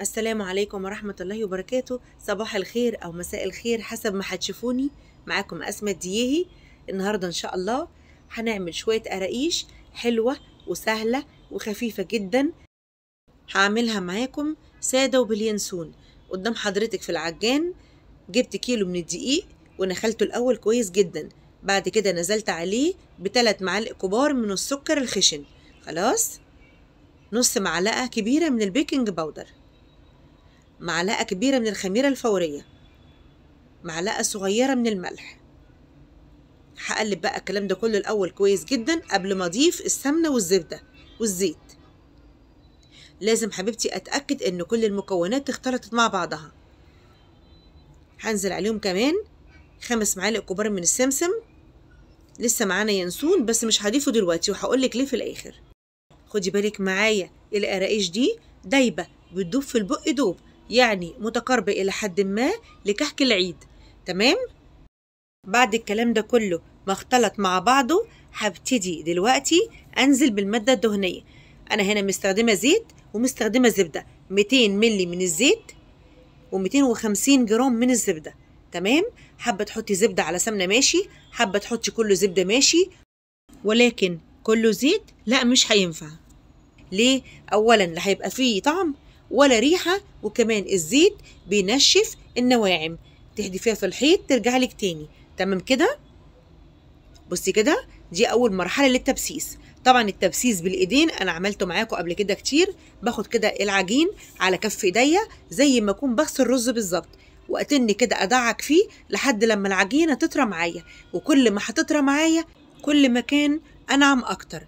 السلام عليكم ورحمة الله وبركاته صباح الخير أو مساء الخير حسب ما هتشوفوني معاكم أسماء دياهي النهاردة إن شاء الله هنعمل شوية قراقيش حلوة وسهلة وخفيفة جدا هعملها معاكم سادة وباليانسون قدام حضرتك في العجان جبت كيلو من الدقيق ونخلته الأول كويس جدا بعد كده نزلت عليه بتلات معالق كبار من السكر الخشن خلاص نص معلقة كبيرة من البيكنج باودر معلقة كبيرة من الخميرة الفورية معلقة صغيرة من الملح هقلب بقى الكلام ده كله الأول كويس جدا قبل ما أضيف السمنة والزبدة والزيت لازم حبيبتي أتأكد إن كل المكونات اختلطت مع بعضها هنزل عليهم كمان خمس معالق كبار من السمسم لسه معانا ينسون بس مش هضيفه دلوقتي وهقولك ليه في الآخر خدي بالك معايا القراقيش دي دايبة بتدوب في البق دوب يعني متقاربة إلى حد ما لكحك العيد تمام؟ بعد الكلام ده كله ما اختلط مع بعضه هبتدي دلوقتي أنزل بالمادة الدهنية أنا هنا مستخدمة زيت ومستخدمة زبدة 200 ملي من الزيت و250 جرام من الزبدة تمام؟ حابة تحطي زبدة على سمنة ماشي حابة تحطي كله زبدة ماشي ولكن كله زيت لا مش هينفع ليه؟ أولا لا هيبقى فيه طعم ولا ريحة وكمان الزيت بينشف النواعم تهدي فيها في الحيط ترجع لك تاني تمام كده بصي كده دي أول مرحلة للتبسيس طبعا التبسيس بالايدين انا عملته معاكم قبل كده كتير باخد كده العجين على كف ايديا زي ما اكون بغسل رز بالظبط واتني كده ادعك فيه لحد لما العجينه تطرى معايا وكل ما هتطرى معايا كل ما كان انعم اكتر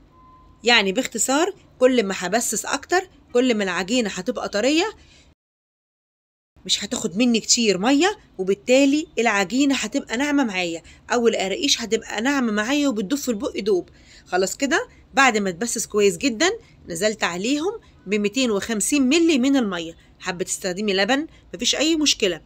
يعني باختصار كل ما هبسس اكتر كل ما العجينة هتبقى طرية مش هتاخد مني كتير ميه وبالتالي العجينه هتبقى ناعمه معايا او القراقيش هتبقى ناعمه معايا وبتدف في البق دوب خلاص كده بعد ما اتبسس كويس جدا نزلت عليهم ب 250 مللي من الميه حابه تستخدمي لبن مفيش اي مشكله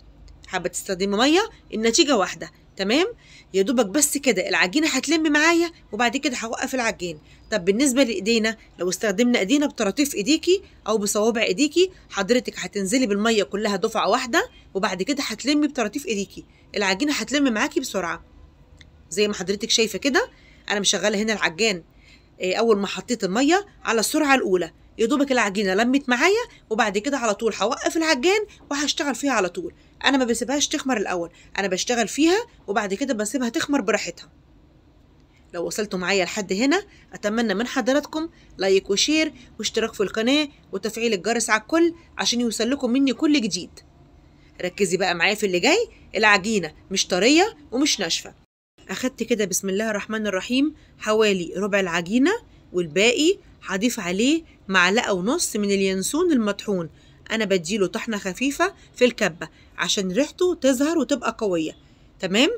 حابه تستخدمي ميه النتيجه واحده تمام يا دوبك بس كده العجينه هتلم معايا وبعد كده هوقف العجين طب بالنسبه لايدينا لو استخدمنا ايدينا بطراطيف ايديكي او بصوابع ايديكي حضرتك هتنزلي بالميه كلها دفعه واحده وبعد كده هتلمي بطراطيف ايديكي العجينه هتلم معاكي بسرعه زي ما حضرتك شايفه كده انا مشغله هنا العجان آه، اول ما حطيت الميه على السرعه الاولى يا دوبك العجينه لمت معايا وبعد كده على طول هوقف العجان وهشتغل فيها على طول انا ما بسيبهاش تخمر الاول انا بشتغل فيها وبعد كده بسيبها تخمر براحتها لو وصلتوا معايا لحد هنا أتمنى من حضراتكم لايك وشير واشتراك في القناة وتفعيل الجرس على الكل عشان لكم مني كل جديد ركزي بقى معايا في اللي جاي العجينة مش طرية ومش ناشفة أخدت كده بسم الله الرحمن الرحيم حوالي ربع العجينة والباقي هضيف عليه معلقة ونص من اليانسون المطحون أنا بديله طحنة خفيفة في الكبة عشان ريحته تظهر وتبقى قوية تمام؟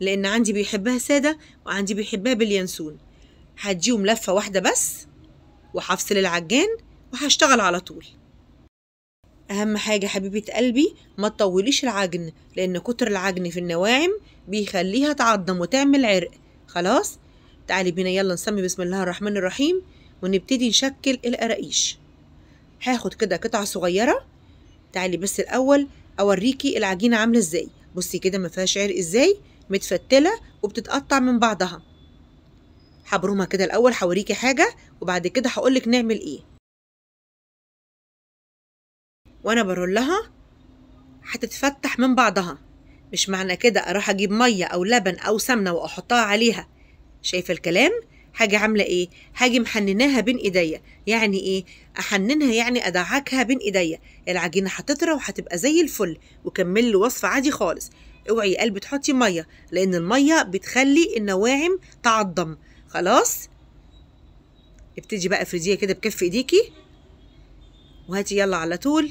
لأن عندي بيحبها سادة وعندي بيحبها باليانسون هديهم لفة واحدة بس وهفصل العجان وهشتغل على طول أهم حاجة حبيبة قلبي ما تطوليش العجن لأن كتر العجن في النواعم بيخليها تعضم وتعمل عرق خلاص تعالي بينا يلا نسمي بسم الله الرحمن الرحيم ونبتدي نشكل القراقيش هاخد كده قطعة صغيرة تعالي بس الأول أوريكي العجينة عاملة ازاي بصي كده ما فيهاش عرق ازاي متفتله وبتتقطع من بعضها هبرمها كده الاول هوريكي حاجه وبعد كده هقولك نعمل ايه وانا برولها هتتفتح من بعضها مش معنى كده اروح اجيب ميه او لبن او سمنه واحطها عليها شايفه الكلام هاجي عامله ايه هاجي محنناها بين ايديا يعني ايه احننها يعني ادعكها بين ايديا العجينه هتطرى وهتبقى زي الفل وكمل لي وصفه عادي خالص اوعي قلب تحطي ميه لان الميه بتخلي النواعم تعضم خلاص ابتدي بقى افرديها كده بكف ايديكي وهاتي يلا على طول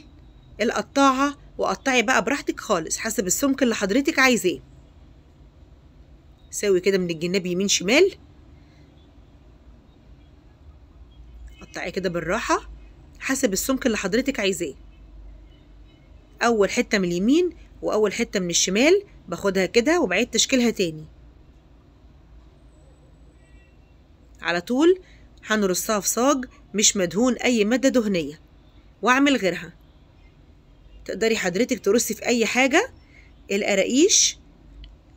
القطاعه وقطعي بقى براحتك خالص حسب السمك اللي حضرتك عايزاه سوي كده من الجناب يمين شمال قطعي كده بالراحه حسب السمك اللي حضرتك عايزاه اول حته من اليمين واول حته من الشمال باخدها كده وبعيد تشكيلها تاني على طول هنرصها في صاج مش مدهون اي ماده دهنيه واعمل غيرها تقدري حضرتك ترصي في اي حاجه القراقيش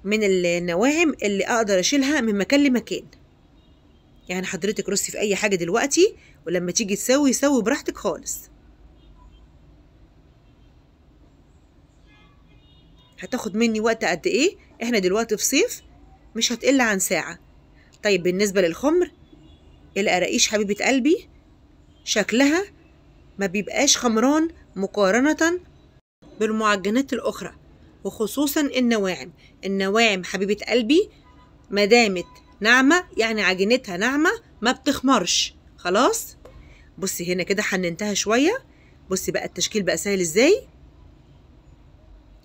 من النواعم اللي اقدر اشيلها من مكان لمكان يعني حضرتك رصي في اي حاجه دلوقتي ولما تيجي تسوي سوي براحتك خالص هتاخد مني وقت قد ايه احنا دلوقتي في صيف مش هتقل عن ساعة طيب بالنسبة للخمر القراقيش حبيبة قلبي شكلها ما بيبقاش خمران مقارنة بالمعجنات الأخرى وخصوصا النواعم النواعم حبيبة قلبي ما دامت ناعمة يعني عجينتها ناعمة ما بتخمرش خلاص بصي هنا كده حننتها شوية بصي بقى التشكيل بقى سهل ازاي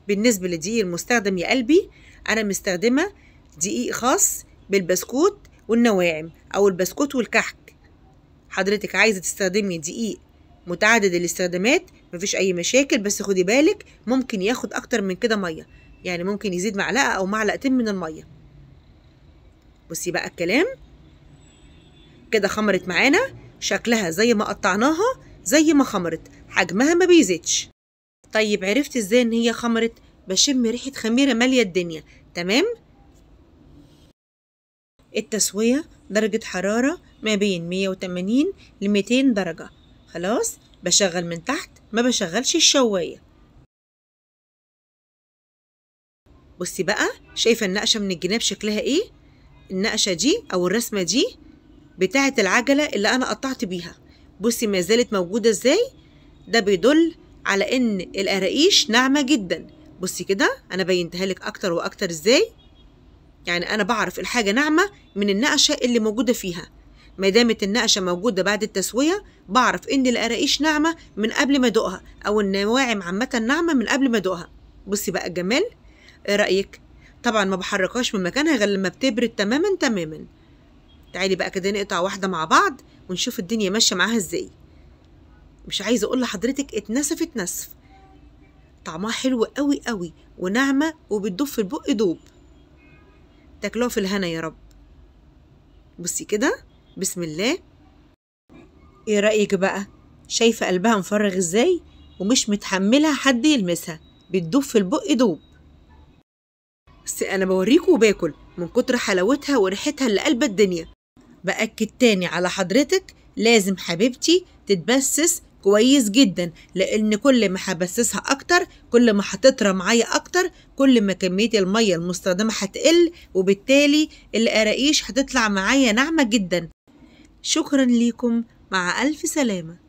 بالنسبة للدقيق المستخدم يا قلبي أنا مستخدمة دقيق خاص بالبسكوت والنواعم أو البسكوت والكحك حضرتك عايزة تستخدمي دقيق متعدد الاستخدامات مفيش أي مشاكل بس خدي بالك ممكن ياخد أكتر من كده مية يعني ممكن يزيد معلقة أو معلقتين من المية بصي بقى الكلام كده خمرت معانا شكلها زي ما قطعناها زي ما خمرت حجمها ما بيزيدش طيب عرفت ازاي ان هي خمرت بشم ريحة خميرة مالية الدنيا تمام؟ التسوية درجة حرارة ما بين 180 ل 200 درجة خلاص بشغل من تحت ما بشغلش الشواية بصي بقى شايفة النقشة من الجناب شكلها ايه؟ النقشة دي او الرسمة دي بتاعة العجلة اللي انا قطعت بيها بصي ما زالت موجودة ازاي؟ ده بيدل على ان القراقيش ناعمه جدا بصي كده انا بينتها لك اكتر واكتر ازاي يعني انا بعرف الحاجه ناعمه من النقشه اللي موجوده فيها ما دامت النقشه موجوده بعد التسويه بعرف ان القراقيش ناعمه من قبل ما ادوقها او النواعم عامه ناعمه من قبل ما ادوقها بصي بقى الجمال ايه رايك طبعا ما بحركهاش من مكانها غير لما بتبرد تماما تماما تعالي بقى كده نقطع واحده مع بعض ونشوف الدنيا ماشيه معاها ازاي مش عايزه اقول لحضرتك اتنسفت نسف طعمها حلو قوي قوي وناعمه وبتدوب في البق دوب تاكلوها في الهنا يا رب بصي كده بسم الله ايه رايك بقى شايفه قلبها مفرغ ازاي ومش متحملها حد يلمسها بتدوب في البق دوب بس انا بوريكوا وباكل من كتر حلاوتها وريحتها اللي قلب الدنيا باكد تاني على حضرتك لازم حبيبتي تتبسس كويس جدا لان كل ما هبسسها اكتر كل ما هتطرى معايا اكتر كل ما كميه الميه المستخدمه هتقل وبالتالي القراقيش هتطلع معايا ناعمه جدا شكرا ليكم مع الف سلامه